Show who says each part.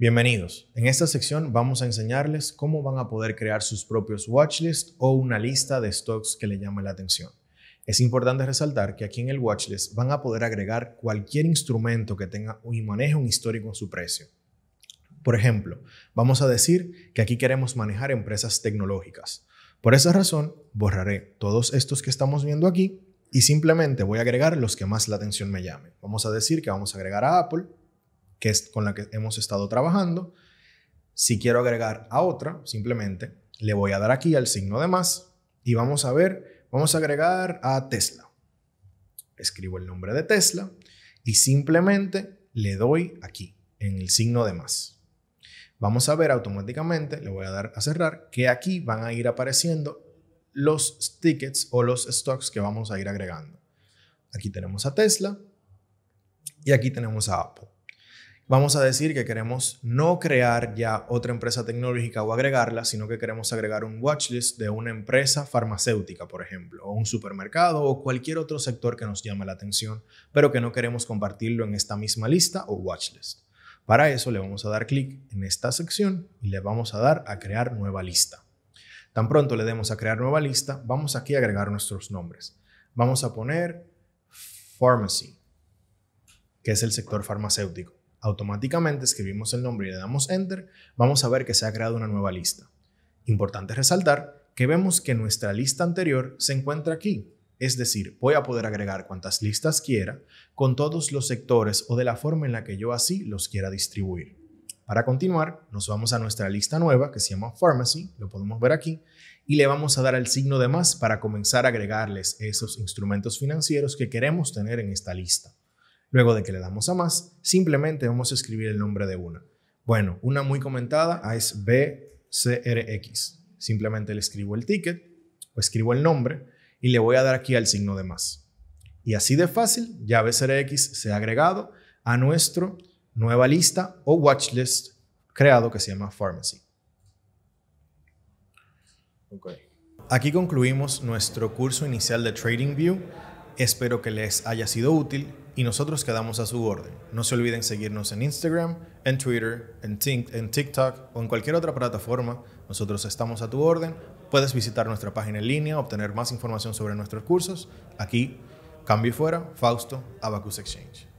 Speaker 1: Bienvenidos. En esta sección vamos a enseñarles cómo van a poder crear sus propios watchlist o una lista de stocks que le llame la atención. Es importante resaltar que aquí en el watchlist van a poder agregar cualquier instrumento que tenga un manejo un histórico en su precio. Por ejemplo, vamos a decir que aquí queremos manejar empresas tecnológicas. Por esa razón, borraré todos estos que estamos viendo aquí y simplemente voy a agregar los que más la atención me llamen. Vamos a decir que vamos a agregar a Apple, que es con la que hemos estado trabajando. Si quiero agregar a otra, simplemente le voy a dar aquí al signo de más y vamos a ver, vamos a agregar a Tesla. Escribo el nombre de Tesla y simplemente le doy aquí en el signo de más. Vamos a ver automáticamente, le voy a dar a cerrar, que aquí van a ir apareciendo los tickets o los stocks que vamos a ir agregando. Aquí tenemos a Tesla y aquí tenemos a Apple vamos a decir que queremos no crear ya otra empresa tecnológica o agregarla, sino que queremos agregar un watchlist de una empresa farmacéutica, por ejemplo, o un supermercado o cualquier otro sector que nos llame la atención, pero que no queremos compartirlo en esta misma lista o watchlist. Para eso le vamos a dar clic en esta sección y le vamos a dar a crear nueva lista. Tan pronto le demos a crear nueva lista, vamos aquí a agregar nuestros nombres. Vamos a poner pharmacy, que es el sector farmacéutico automáticamente escribimos el nombre y le damos Enter, vamos a ver que se ha creado una nueva lista. Importante resaltar que vemos que nuestra lista anterior se encuentra aquí, es decir, voy a poder agregar cuantas listas quiera con todos los sectores o de la forma en la que yo así los quiera distribuir. Para continuar, nos vamos a nuestra lista nueva que se llama Pharmacy, lo podemos ver aquí, y le vamos a dar el signo de más para comenzar a agregarles esos instrumentos financieros que queremos tener en esta lista. Luego de que le damos a más, simplemente vamos a escribir el nombre de una. Bueno, una muy comentada es BCRX. Simplemente le escribo el ticket o escribo el nombre y le voy a dar aquí al signo de más. Y así de fácil, ya BCRX se ha agregado a nuestra nueva lista o watchlist creado que se llama Pharmacy. Aquí concluimos nuestro curso inicial de TradingView. Espero que les haya sido útil y nosotros quedamos a su orden. No se olviden seguirnos en Instagram, en Twitter, en, en TikTok o en cualquier otra plataforma. Nosotros estamos a tu orden. Puedes visitar nuestra página en línea, obtener más información sobre nuestros cursos. Aquí, Cambio Fuera, Fausto, Abacus Exchange.